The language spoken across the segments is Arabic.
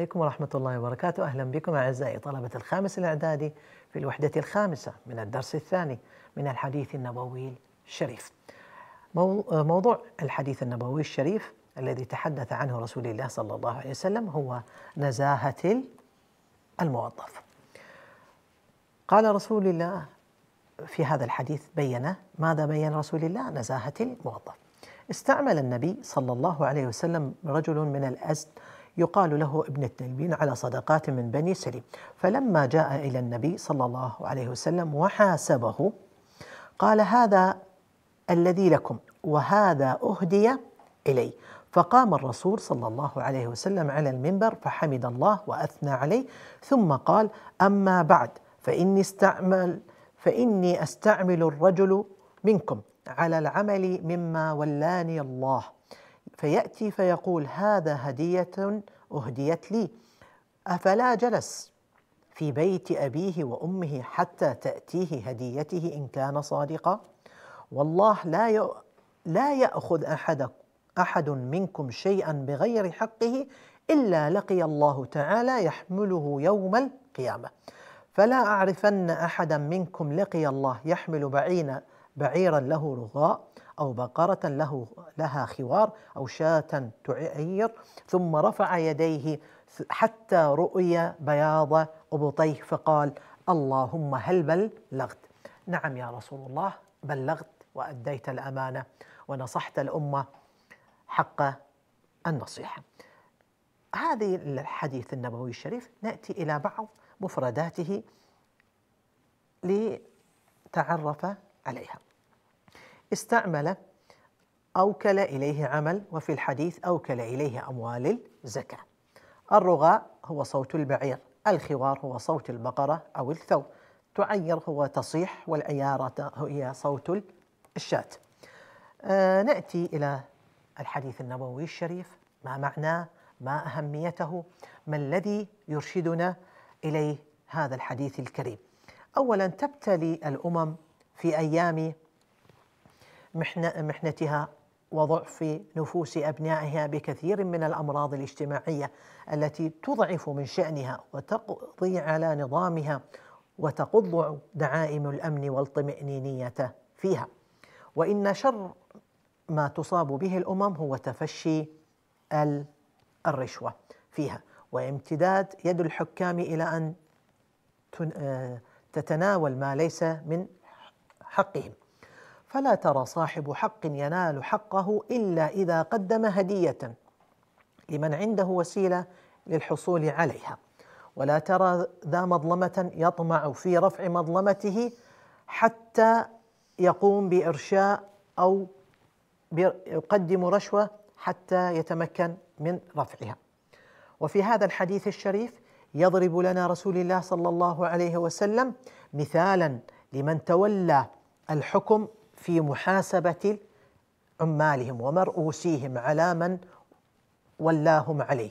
عليكم ورحمة الله وبركاته أهلا بكم أعزائي طلبة الخامس الإعدادي في الوحدة الخامسة من الدرس الثاني من الحديث النبوي الشريف موضوع الحديث النبوي الشريف الذي تحدث عنه رسول الله صلى الله عليه وسلم هو نزاهة الموظف قال رسول الله في هذا الحديث بين ماذا بين رسول الله نزاهة الموظف استعمل النبي صلى الله عليه وسلم رجل من الأزد يقال له ابن التيمين على صدقات من بني سليم فلما جاء إلى النبي صلى الله عليه وسلم وحاسبه قال هذا الذي لكم وهذا أهدي إلي فقام الرسول صلى الله عليه وسلم على المنبر فحمد الله واثنى عليه ثم قال: اما بعد فاني استعمل فاني استعمل الرجل منكم على العمل مما ولاني الله فيأتي فيقول هذا هدية أهديت لي أفلا جلس في بيت أبيه وأمه حتى تأتيه هديته إن كان صادقا والله لا لا يأخذ أحد أحد منكم شيئا بغير حقه إلا لقي الله تعالى يحمله يوم القيامة فلا أعرفن أحدا منكم لقي الله يحمل بعينا بعيرا له رغاء أو بقرة له لها خوار أو شاة تعير ثم رفع يديه حتى رؤي بياض أبطيه فقال اللهم هل بلغت نعم يا رسول الله بلغت وأديت الأمانة ونصحت الأمة حق النصيحة هذه الحديث النبوي الشريف نأتي إلى بعض مفرداته لتعرف عليها استعمل أوكل إليه عمل وفي الحديث أوكل إليه أموال الزكاة الرغاء هو صوت البعير الخوار هو صوت البقرة أو الثوب تعير هو تصيح والعيارة هي صوت الشاة آه نأتي إلى الحديث النبوي الشريف ما معناه ما أهميته ما الذي يرشدنا إليه هذا الحديث الكريم أولا تبتلي الأمم في أيام محنتها وضعف نفوس أبنائها بكثير من الأمراض الاجتماعية التي تضعف من شأنها وتقضي على نظامها وتقض دعائم الأمن والطمأنينية فيها وإن شر ما تصاب به الأمم هو تفشي الرشوة فيها وامتداد يد الحكام إلى أن آه، تتناول ما ليس من حقهم فلا ترى صاحب حق ينال حقه الا اذا قدم هديه لمن عنده وسيله للحصول عليها ولا ترى ذا مظلمه يطمع في رفع مظلمته حتى يقوم بارشاء او يقدم رشوه حتى يتمكن من رفعها وفي هذا الحديث الشريف يضرب لنا رسول الله صلى الله عليه وسلم مثالا لمن تولى الحكم في محاسبة عمالهم ومرؤوسيهم على من ولاهم عليه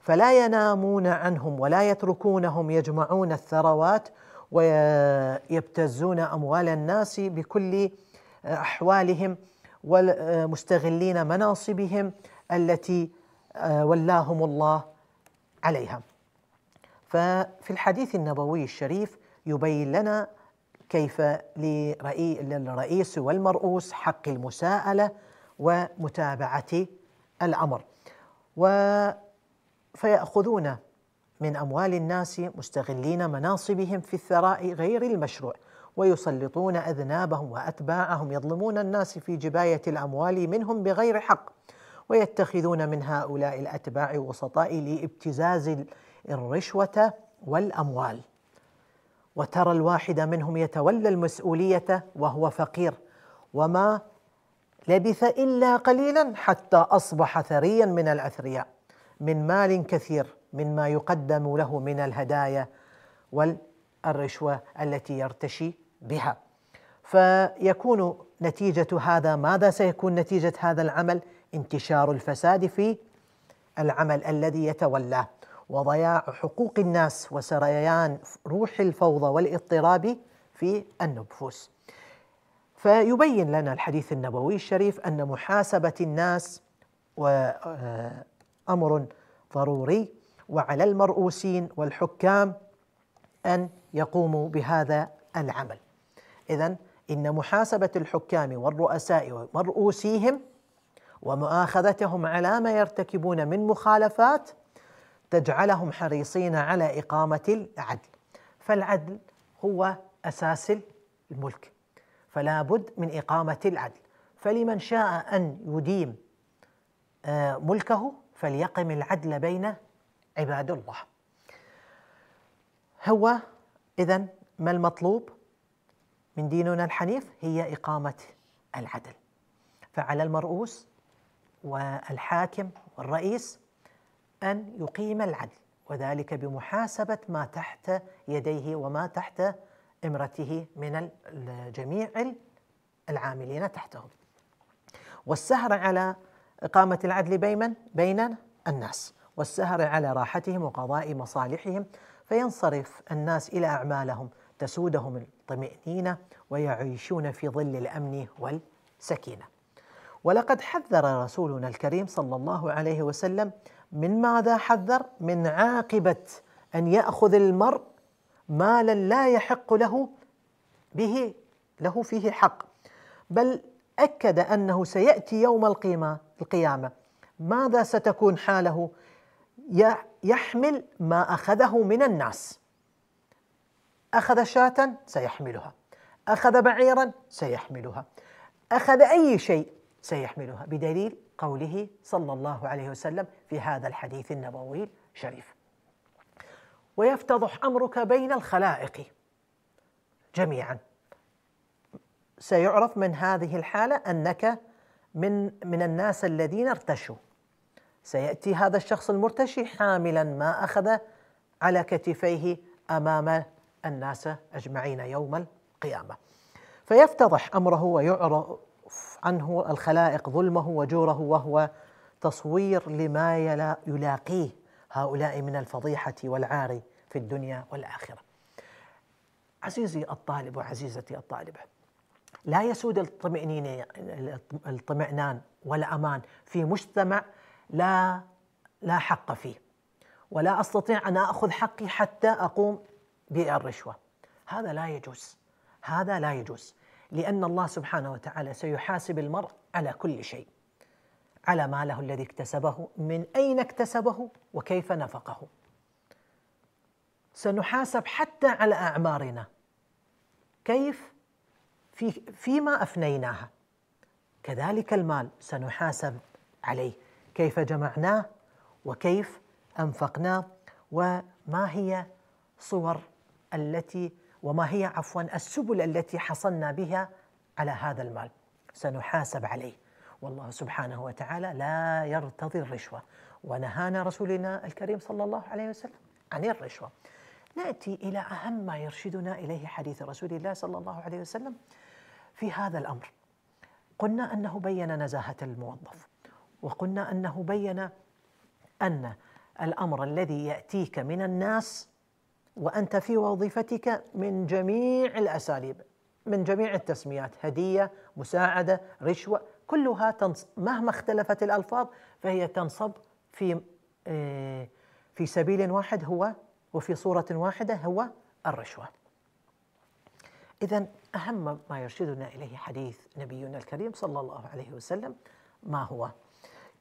فلا ينامون عنهم ولا يتركونهم يجمعون الثروات ويبتزون اموال الناس بكل احوالهم ومستغلين مناصبهم التي ولاهم الله عليها ففي الحديث النبوي الشريف يبين لنا كيف للرئيس والمرؤوس حق المساءلة ومتابعة الأمر و فيأخذون من أموال الناس مستغلين مناصبهم في الثراء غير المشروع ويسلطون أذنابهم وأتباعهم يظلمون الناس في جباية الأموال منهم بغير حق ويتخذون من هؤلاء الأتباع وسطاء لابتزاز الرشوة والأموال وترى الواحد منهم يتولى المسؤوليه وهو فقير وما لبث الا قليلا حتى اصبح ثريا من الاثرياء من مال كثير مما يقدم له من الهدايا والرشوه التي يرتشي بها فيكون نتيجه هذا ماذا سيكون نتيجه هذا العمل انتشار الفساد في العمل الذي يتولاه وضياع حقوق الناس وسريان روح الفوضى والاضطراب في النفوس فيبين لنا الحديث النبوي الشريف ان محاسبه الناس آه، امر ضروري وعلى المرؤوسين والحكام ان يقوموا بهذا العمل. اذا ان محاسبه الحكام والرؤساء ومرؤوسيهم ومؤاخذتهم على ما يرتكبون من مخالفات تجعلهم حريصين على إقامة العدل فالعدل هو أساس الملك فلا بد من إقامة العدل فلمن شاء أن يديم آه، ملكه فليقم العدل بين عباد الله هو إذا ما المطلوب من ديننا الحنيف هي إقامة العدل فعلى المرؤوس والحاكم والرئيس أن يقيم العدل وذلك بمحاسبة ما تحت يديه وما تحت إمرته من جميع العاملين تحتهم والسهر على إقامة العدل بين بين الناس والسهر على راحتهم وقضاء مصالحهم فينصرف الناس إلى أعمالهم تسودهم الطمأنينة ويعيشون في ظل الأمن والسكينة ولقد حذر رسولنا الكريم صلى الله عليه وسلم من ماذا حذر؟ من عاقبة أن يأخذ المرء مالا لا يحق له به له فيه حق بل أكد أنه سيأتي يوم القيامة القيامة ماذا ستكون حاله؟ يحمل ما أخذه من الناس أخذ شاة سيحملها أخذ بعيرا سيحملها أخذ أي شيء سيحملها بدليل قوله صلى الله عليه وسلم في هذا الحديث النبوي الشريف ويفتضح امرك بين الخلائق جميعا سيعرف من هذه الحاله انك من من الناس الذين ارتشوا سياتي هذا الشخص المرتشي حاملا ما اخذ على كتفيه امام الناس اجمعين يوم القيامه فيفتضح امره ويعرض عنه الخلائق ظلمه وجوره وهو تصوير لما يلاقيه هؤلاء من الفضيحه والعار في الدنيا والاخره. عزيزي الطالب وعزيزتي الطالبه لا يسود الطمئنين الطمئنان والامان في مجتمع لا لا حق فيه ولا استطيع ان اخذ حقي حتى اقوم بالرشوه هذا لا يجوز هذا لا يجوز لأن الله سبحانه وتعالى سيحاسب المرء على كل شيء على ماله الذي اكتسبه من أين اكتسبه وكيف نفقه سنحاسب حتى على أعمارنا كيف في فيما أفنيناها كذلك المال سنحاسب عليه كيف جمعناه وكيف أنفقناه وما هي صور التي وما هي عفوا السبل التي حصلنا بها على هذا المال سنحاسب عليه والله سبحانه وتعالى لا يرتضي الرشوة ونهانا رسولنا الكريم صلى الله عليه وسلم عن الرشوة نأتي إلى أهم ما يرشدنا إليه حديث رسول الله صلى الله عليه وسلم في هذا الأمر قلنا أنه بين نزاهة الموظف وقلنا أنه بين أن الأمر الذي يأتيك من الناس وأنت في وظيفتك من جميع الأساليب من جميع التسميات هدية مساعدة رشوة كلها تنص مهما اختلفت الألفاظ فهي تنصب في آه، في سبيل واحد هو وفي صورة واحدة هو الرشوة إذا أهم ما يرشدنا إليه حديث نبينا الكريم صلى الله عليه وسلم ما هو؟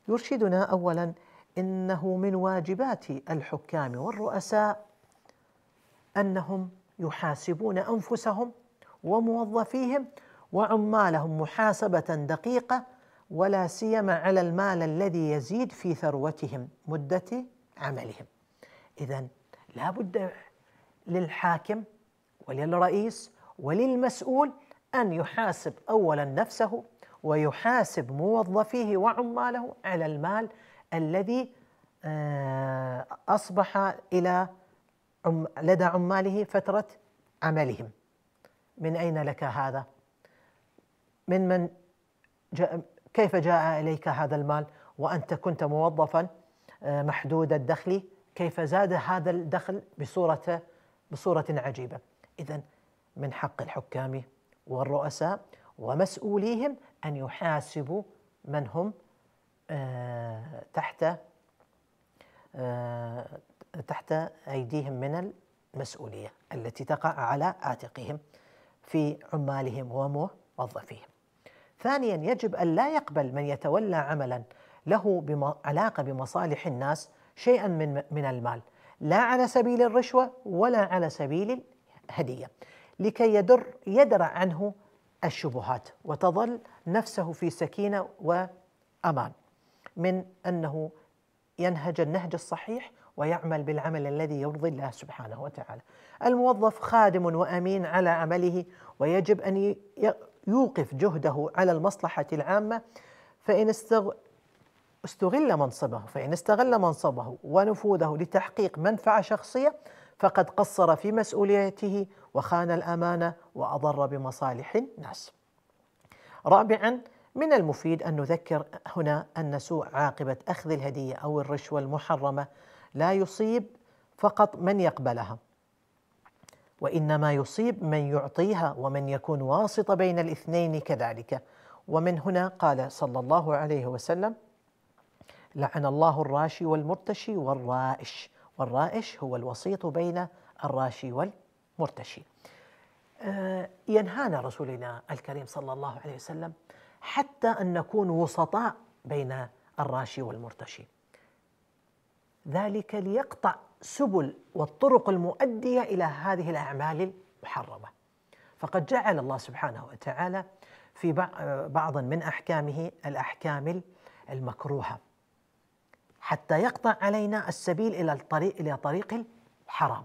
يرشدنا أولا إنه من واجبات الحكام والرؤساء انهم يحاسبون انفسهم وموظفيهم وعمالهم محاسبه دقيقه ولا سيما على المال الذي يزيد في ثروتهم مده عملهم اذا لا بد للحاكم وللرئيس وللمسؤول ان يحاسب اولا نفسه ويحاسب موظفيه وعماله على المال الذي آه، اصبح الى لدى عماله فترة عملهم من أين لك هذا؟ من من جاء كيف جاء إليك هذا المال وأنت كنت موظفا آه، محدود الدخل كيف زاد هذا الدخل بصورة بصورة عجيبة إذا من حق الحكام والرؤساء ومسؤوليهم أن يحاسبوا من هم آه، تحت آه، تحت أيديهم من المسؤولية التي تقع على عاتقهم في عمالهم وموظفيهم ثانيا يجب أن لا يقبل من يتولى عملا له علاقة بمصالح الناس شيئا من, من المال لا على سبيل الرشوة ولا على سبيل الهدية لكي يدر يدرع عنه الشبهات وتظل نفسه في سكينة وأمان من أنه ينهج النهج الصحيح ويعمل بالعمل الذي يرضي الله سبحانه وتعالى. الموظف خادم وامين على عمله ويجب ان يوقف جهده على المصلحه العامه فان استغ... استغل منصبه فان استغل منصبه ونفوذه لتحقيق منفعه شخصيه فقد قصر في مسؤوليته وخان الامانه واضر بمصالح الناس. رابعا من المفيد ان نذكر هنا ان سوء عاقبه اخذ الهديه او الرشوه المحرمه لا يصيب فقط من يقبلها وانما يصيب من يعطيها ومن يكون واسط بين الاثنين كذلك ومن هنا قال صلى الله عليه وسلم لعن الله الراشي والمرتشي والرائش والرائش هو الوسيط بين الراشي والمرتشي آه، ينهانا رسولنا الكريم صلى الله عليه وسلم حتى ان نكون وسطاء بين الراشي والمرتشي ذلك ليقطع سبل والطرق المؤديه الى هذه الاعمال المحرمه. فقد جعل الله سبحانه وتعالى في بعض من احكامه الاحكام المكروهه حتى يقطع علينا السبيل الى الطريق الى طريق الحرام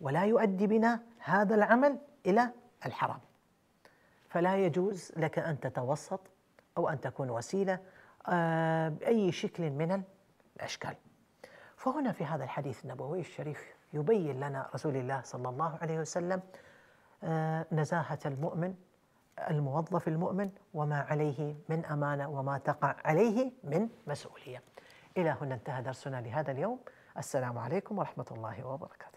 ولا يؤدي بنا هذا العمل الى الحرام. فلا يجوز لك ان تتوسط او ان تكون وسيله آه، باي شكل من الاشكال. فهنا في هذا الحديث النبوي الشريف يبين لنا رسول الله صلى الله عليه وسلم آه، نزاهة المؤمن الموظف المؤمن وما عليه من امانه وما تقع عليه من مسؤوليه. الى هنا انتهى درسنا لهذا اليوم، السلام عليكم ورحمه الله وبركاته.